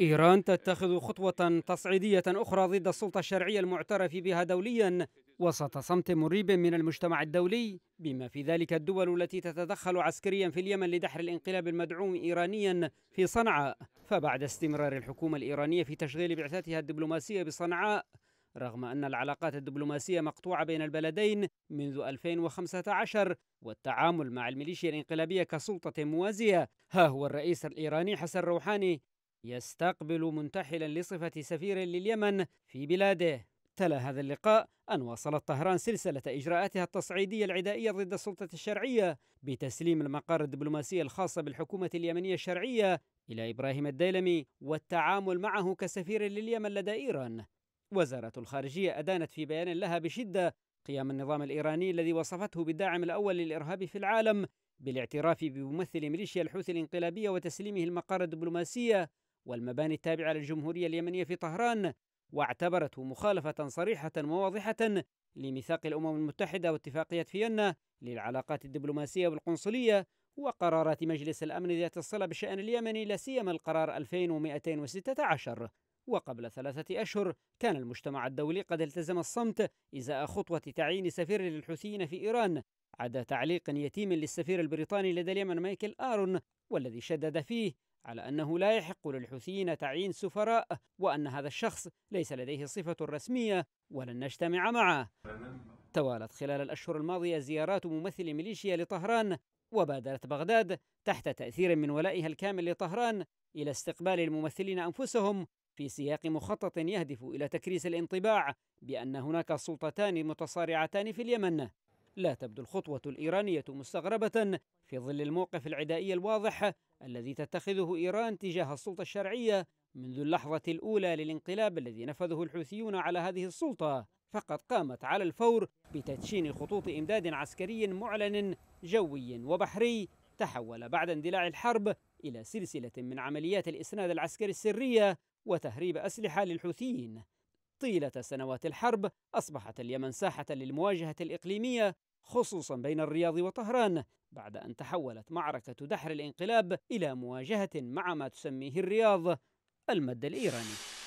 إيران تتخذ خطوة تصعيدية أخرى ضد السلطة الشرعية المعترف بها دوليا وسط صمت مريب من المجتمع الدولي بما في ذلك الدول التي تتدخل عسكريا في اليمن لدحر الانقلاب المدعوم إيرانيا في صنعاء فبعد استمرار الحكومة الإيرانية في تشغيل بعثتها الدبلوماسية بصنعاء رغم أن العلاقات الدبلوماسية مقطوعة بين البلدين منذ 2015 والتعامل مع الميليشيا الانقلابية كسلطة موازية ها هو الرئيس الإيراني حسن روحاني يستقبل منتحلا لصفة سفير لليمن في بلاده تلا هذا اللقاء أن واصلت طهران سلسلة إجراءاتها التصعيدية العدائية ضد السلطة الشرعية بتسليم المقر الدبلوماسي الخاصة بالحكومة اليمنية الشرعية إلى إبراهيم الديلمي والتعامل معه كسفير لليمن لدى إيران وزارة الخارجية أدانت في بيان لها بشدة قيام النظام الإيراني الذي وصفته بالداعم الأول للإرهاب في العالم بالاعتراف بممثل ميليشيا الحوثي الانقلابية وتسليمه المقر الدبلوماسية والمباني التابعة للجمهورية اليمنية في طهران واعتبرته مخالفة صريحة وواضحة لميثاق الأمم المتحدة واتفاقية فيينا للعلاقات الدبلوماسية والقنصلية وقرارات مجلس الأمن ذات الصلة بالشأن اليمني لا سيما القرار 2216 وقبل ثلاثة أشهر كان المجتمع الدولي قد التزم الصمت إزاء خطوة تعيين سفير للحوثيين في إيران عدا تعليق يتيم للسفير البريطاني لدى اليمن مايكل آرون والذي شدد فيه على أنه لا يحق للحوثيين تعيين سفراء وأن هذا الشخص ليس لديه صفة رسمية ولن نجتمع معه توالت خلال الأشهر الماضية زيارات ممثل ميليشيا لطهران وبادرت بغداد تحت تأثير من ولائها الكامل لطهران إلى استقبال الممثلين أنفسهم في سياق مخطط يهدف إلى تكريس الانطباع بأن هناك سلطتان متصارعتان في اليمن لا تبدو الخطوة الإيرانية مستغربة في ظل الموقف العدائي الواضح الذي تتخذه إيران تجاه السلطة الشرعية منذ اللحظة الأولى للانقلاب الذي نفذه الحوثيون على هذه السلطة فقد قامت على الفور بتدشين خطوط إمداد عسكري معلن جوي وبحري تحول بعد اندلاع الحرب إلى سلسلة من عمليات الإسناد العسكري السرية وتهريب أسلحة للحوثيين طيلة سنوات الحرب أصبحت اليمن ساحة للمواجهة الإقليمية خصوصا بين الرياض وطهران بعد أن تحولت معركة دحر الانقلاب إلى مواجهة مع ما تسميه الرياض المد الإيراني